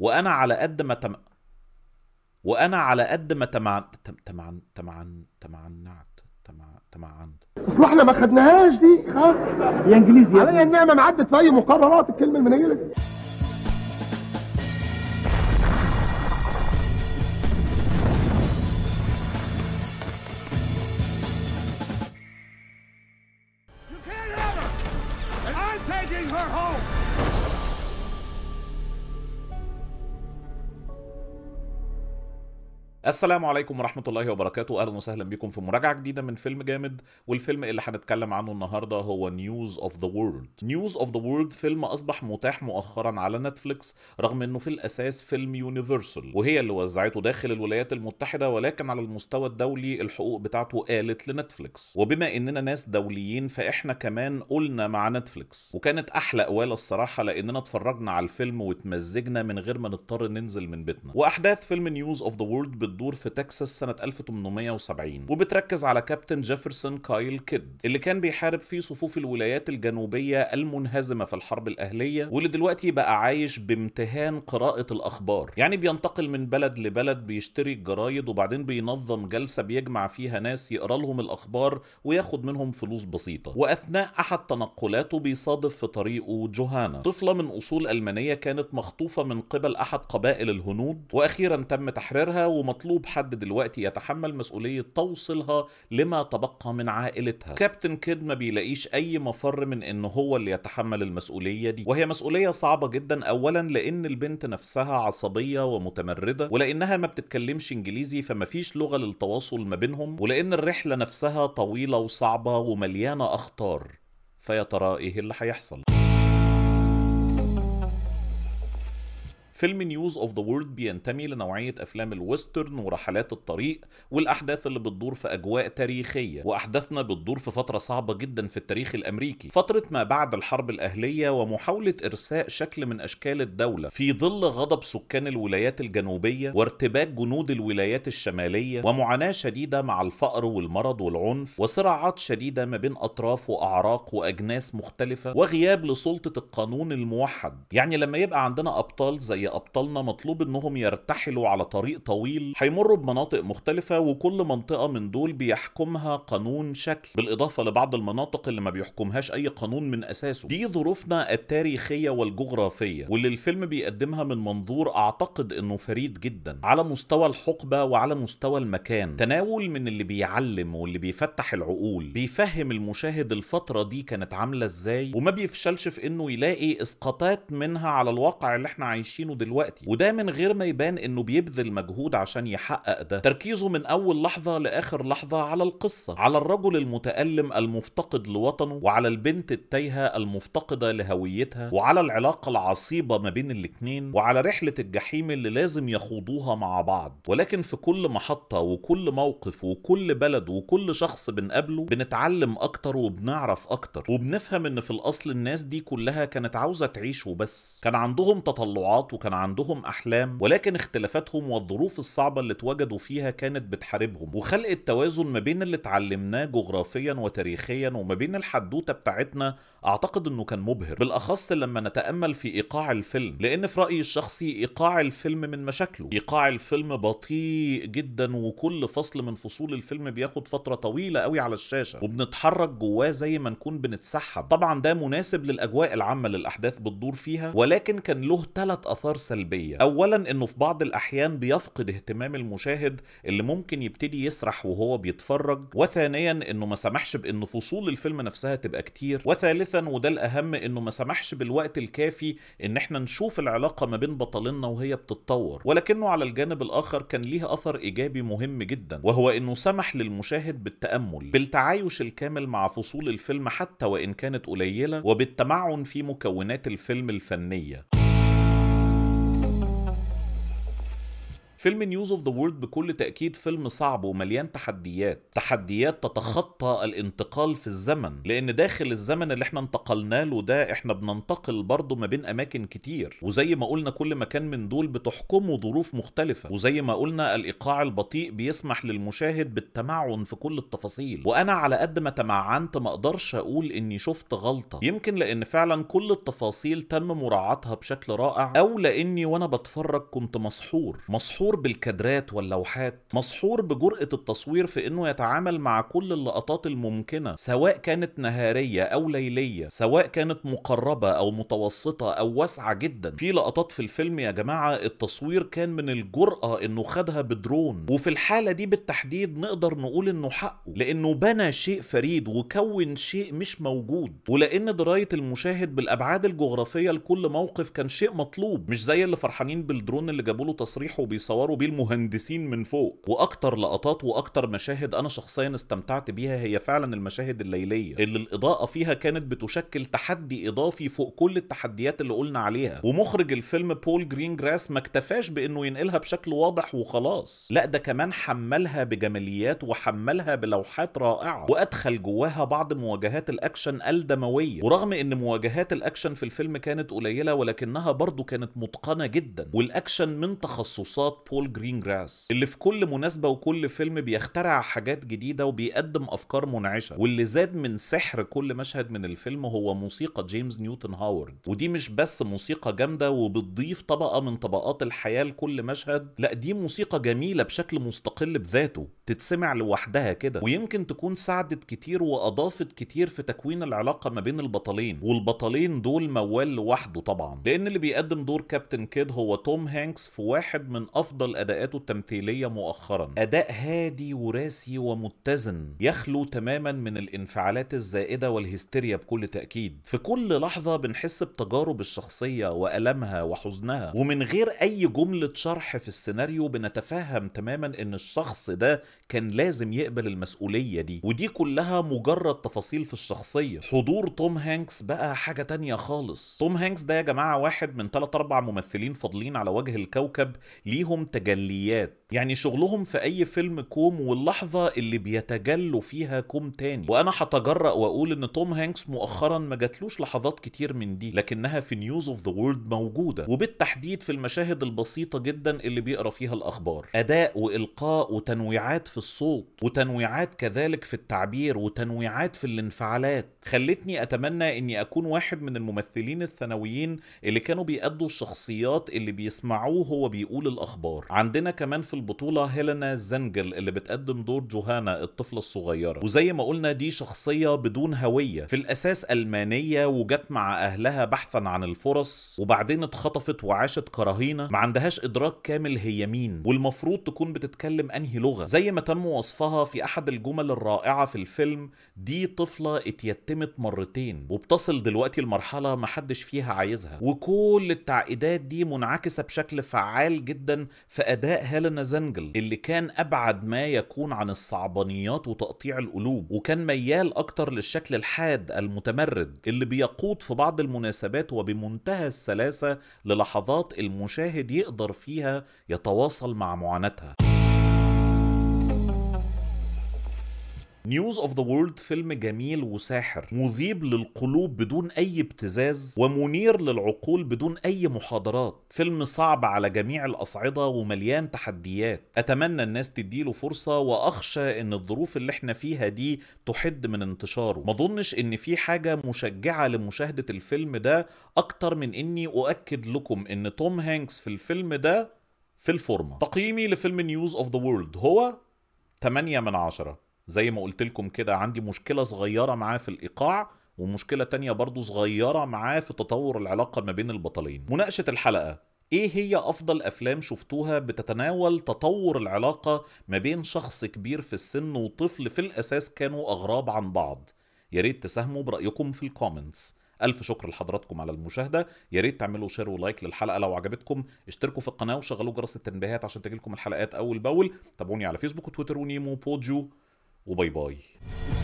وانا على قد ما تم... وانا على قد ما تمعن تمع تمعن تمع تمع اصل احنا ما خدناهاش دي خالص يا انجليزي يا انها ما معدت في اي مقررات الكلمه المنيله دي السلام عليكم ورحمة الله وبركاته أهلا وسهلا بكم في مراجعة جديدة من فيلم جامد والفيلم اللي هنتكلم عنه النهاردة هو نيوز اوف ذا وورلد نيوز اوف ذا وورلد فيلم أصبح متاح مؤخرا على نتفليكس رغم أنه في الأساس فيلم يونيفرسال وهي اللي وزعته داخل الولايات المتحدة ولكن على المستوى الدولي الحقوق بتاعته قالت لنتفليكس وبما أننا ناس دوليين فإحنا كمان قلنا مع نتفليكس وكانت أحلى أوالة الصراحة لأننا اتفرجنا على الفيلم واتمزجنا من غير ما نضطر ننزل من بيتنا وأحداث فيلم News of the World بتدور بتدور في تكساس سنة 1870 وبتركز على كابتن جيفرسون كايل كيد اللي كان بيحارب في صفوف الولايات الجنوبية المنهزمة في الحرب الأهلية واللي دلوقتي بقى عايش بامتهان قراءة الأخبار يعني بينتقل من بلد لبلد بيشتري الجرايد وبعدين بينظم جلسة بيجمع فيها ناس يقرأ لهم الأخبار وياخد منهم فلوس بسيطة وأثناء أحد تنقلاته بيصادف في طريقه جوهانا طفلة من أصول ألمانية كانت مخطوفة من قبل أحد قبائل الهنود وأخيرا تم تحريرها ومطلوب مطلوب حد دلوقتي يتحمل مسؤولية توصيلها لما تبقى من عائلتها كابتن كيد ما بيلاقيش أي مفر من إن هو اللي يتحمل المسؤولية دي وهي مسؤولية صعبة جدا أولا لأن البنت نفسها عصبية ومتمردة ولأنها ما بتتكلمش إنجليزي فما فيش لغة للتواصل ما بينهم ولأن الرحلة نفسها طويلة وصعبة ومليانة أخطار فيا ترى إيه اللي هيحصل فيلم نيوز اوف ذا وورلد بينتمي لنوعية أفلام الويسترن ورحلات الطريق والأحداث اللي بتدور في أجواء تاريخية وأحداثنا بتدور في فترة صعبة جدا في التاريخ الأمريكي فترة ما بعد الحرب الأهلية ومحاولة إرساء شكل من أشكال الدولة في ظل غضب سكان الولايات الجنوبية وارتباك جنود الولايات الشمالية ومعاناة شديدة مع الفقر والمرض والعنف وصراعات شديدة ما بين أطراف وأعراق وأجناس مختلفة وغياب لسلطة القانون الموحد يعني لما يبقى عندنا أبطال زي ابطالنا مطلوب انهم يرتحلوا على طريق طويل هيمروا بمناطق مختلفه وكل منطقه من دول بيحكمها قانون شكل بالاضافه لبعض المناطق اللي ما بيحكمهاش اي قانون من اساسه دي ظروفنا التاريخيه والجغرافيه واللي الفيلم بيقدمها من منظور اعتقد انه فريد جدا على مستوى الحقبه وعلى مستوى المكان تناول من اللي بيعلم واللي بيفتح العقول بيفهم المشاهد الفتره دي كانت عامله ازاي وما بيفشلش في انه يلاقي اسقاطات منها على الواقع اللي احنا عايشينه منه دلوقتي وده من غير ما يبان انه بيبذل مجهود عشان يحقق ده تركيزه من اول لحظه لاخر لحظه على القصه على الرجل المتالم المفتقد لوطنه وعلى البنت التايهه المفتقده لهويتها وعلى العلاقه العصيبه ما بين الاتنين وعلى رحله الجحيم اللي لازم يخوضوها مع بعض ولكن في كل محطه وكل موقف وكل بلد وكل شخص بنقابله بنتعلم اكتر وبنعرف اكتر وبنفهم ان في الاصل الناس دي كلها كانت عاوزه تعيش وبس كان عندهم تطلعات وكان عندهم أحلام ولكن اختلافاتهم والظروف الصعبة اللي اتوجدوا فيها كانت بتحاربهم وخلق التوازن ما بين اللي اتعلمناه جغرافيا وتاريخيا وما بين الحدوتة بتاعتنا أعتقد أنه كان مبهر بالأخص لما نتأمل في إيقاع الفيلم لأن في رأيي الشخصي إيقاع الفيلم من مشاكله إيقاع الفيلم بطيء جدا وكل فصل من فصول الفيلم بياخد فترة طويلة قوي على الشاشة وبنتحرك جواه زي ما نكون بنتسحب طبعا ده مناسب للأجواء العامة للأحداث بتدور فيها ولكن كان له ثلاث آثار آثار سلبية أولا أنه في بعض الأحيان بيفقد اهتمام المشاهد اللي ممكن يبتدي يسرح وهو بيتفرج وثانيا أنه ما سمحش بأن فصول الفيلم نفسها تبقى كتير وثالثا وده الأهم أنه ما سمحش بالوقت الكافي أن احنا نشوف العلاقة ما بين بطلنا وهي بتتطور ولكنه على الجانب الآخر كان ليه أثر إيجابي مهم جدا وهو أنه سمح للمشاهد بالتأمل بالتعايش الكامل مع فصول الفيلم حتى وإن كانت قليلة وبالتمعن في مكونات الفيلم الفنية فيلم نيوز اوف ذا وورلد بكل تاكيد فيلم صعب ومليان تحديات تحديات تتخطى الانتقال في الزمن لان داخل الزمن اللي احنا انتقلنا له ده احنا بننتقل برضه ما بين اماكن كتير وزي ما قلنا كل مكان من دول بتحكمه ظروف مختلفه وزي ما قلنا الايقاع البطيء بيسمح للمشاهد بالتمعن في كل التفاصيل وانا على قد ما تمعنت ما اقدرش اقول اني شفت غلطه يمكن لان فعلا كل التفاصيل تم مراعاتها بشكل رائع او لاني وانا بتفرج كنت مسحور مسحور مسحور بالكادرات واللوحات مسحور بجرأة التصوير في انه يتعامل مع كل اللقطات الممكنة سواء كانت نهارية او ليلية سواء كانت مقربة او متوسطة او واسعة جدا في لقطات في الفيلم يا جماعة التصوير كان من الجرأة انه خدها بدرون وفي الحالة دي بالتحديد نقدر نقول انه حقه لانه بنى شيء فريد وكون شيء مش موجود ولان دراية المشاهد بالابعاد الجغرافية لكل موقف كان شيء مطلوب مش زي اللي فرحانين بالدرون اللي جابوا له تصريح وبيصور بيصوروا بيه المهندسين من فوق واكتر لقطات واكتر مشاهد انا شخصيا استمتعت بيها هي فعلا المشاهد الليليه اللي الاضاءه فيها كانت بتشكل تحدي اضافي فوق كل التحديات اللي قلنا عليها ومخرج الفيلم بول جرين جراس ما اكتفاش بانه ينقلها بشكل واضح وخلاص لا ده كمان حملها بجماليات وحملها بلوحات رائعه وادخل جواها بعض مواجهات الاكشن الدمويه ورغم ان مواجهات الاكشن في الفيلم كانت قليله ولكنها برضو كانت متقنه جدا والاكشن من تخصصات بول جرين جراس اللي في كل مناسبة وكل فيلم بيخترع حاجات جديدة وبيقدم أفكار منعشة واللي زاد من سحر كل مشهد من الفيلم هو موسيقى جيمس نيوتن هاورد ودي مش بس موسيقى جامدة وبتضيف طبقة من طبقات الحياة لكل مشهد لا دي موسيقى جميلة بشكل مستقل بذاته تتسمع لوحدها كده ويمكن تكون ساعدت كتير وأضافت كتير في تكوين العلاقة ما بين البطلين والبطلين دول موال لوحده طبعا لأن اللي بيقدم دور كابتن كيد هو توم هانكس في واحد من أفضل أفضل أداءاته التمثيلية مؤخرا أداء هادي وراسي ومتزن يخلو تماما من الانفعالات الزائدة والهستيريا بكل تأكيد في كل لحظة بنحس بتجارب الشخصية وألمها وحزنها ومن غير أي جملة شرح في السيناريو بنتفهم تماما إن الشخص ده كان لازم يقبل المسؤولية دي ودي كلها مجرد تفاصيل في الشخصية حضور توم هانكس بقى حاجة تانية خالص توم هانكس ده يا جماعة واحد من 3 أربع ممثلين فاضلين على وجه الكوكب ليهم تجليات يعني شغلهم في اي فيلم كوم واللحظه اللي بيتجلوا فيها كوم تاني وانا هتجرأ واقول ان توم هانكس مؤخرا ما جاتلوش لحظات كتير من دي لكنها في نيوز اوف ذا وورلد موجوده وبالتحديد في المشاهد البسيطه جدا اللي بيقرا فيها الاخبار اداء والقاء وتنويعات في الصوت وتنويعات كذلك في التعبير وتنويعات في الانفعالات خلتني اتمنى اني اكون واحد من الممثلين الثانويين اللي كانوا بيأدوا الشخصيات اللي بيسمعوه هو بيقول الاخبار الأبطال عندنا كمان في البطولة هيلينا زنجل اللي بتقدم دور جوهانا الطفلة الصغيرة وزي ما قلنا دي شخصية بدون هوية في الأساس ألمانية وجت مع أهلها بحثا عن الفرص وبعدين اتخطفت وعاشت كراهينة ما عندهاش إدراك كامل هي مين والمفروض تكون بتتكلم أنهي لغة زي ما تم وصفها في أحد الجمل الرائعة في الفيلم دي طفلة اتيتمت مرتين وبتصل دلوقتي لمرحلة محدش فيها عايزها وكل التعقيدات دي منعكسة بشكل فعال جدا في اداء هيلينا زنجل اللي كان ابعد ما يكون عن الصعبانيات وتقطيع القلوب وكان ميال اكتر للشكل الحاد المتمرد اللي بيقود في بعض المناسبات وبمنتهى السلاسه للحظات المشاهد يقدر فيها يتواصل مع معاناتها نيوز اوف ذا وورلد فيلم جميل وساحر مذيب للقلوب بدون اي ابتزاز ومنير للعقول بدون اي محاضرات فيلم صعب على جميع الاصعده ومليان تحديات اتمنى الناس تديله فرصه واخشى ان الظروف اللي احنا فيها دي تحد من انتشاره ما اظنش ان في حاجه مشجعه لمشاهده الفيلم ده اكتر من اني اؤكد لكم ان توم هانكس في الفيلم ده في الفورمه تقييمي لفيلم نيوز اوف ذا وورلد هو 8 من 10 زي ما قلت لكم كده عندي مشكله صغيره معاه في الايقاع ومشكله تانية برضو صغيره معاه في تطور العلاقه ما بين البطلين مناقشه الحلقه ايه هي افضل افلام شفتوها بتتناول تطور العلاقه ما بين شخص كبير في السن وطفل في الاساس كانوا اغراب عن بعض يا ريت تساهموا برايكم في الكومنتس الف شكر لحضراتكم على المشاهده يا ريت تعملوا شير ولايك للحلقه لو عجبتكم اشتركوا في القناه وشغلوا جرس التنبيهات عشان تجيلكم الحلقات اول باول تابعوني على فيسبوك وتويتر ونيمو بودجو o Boy Boy.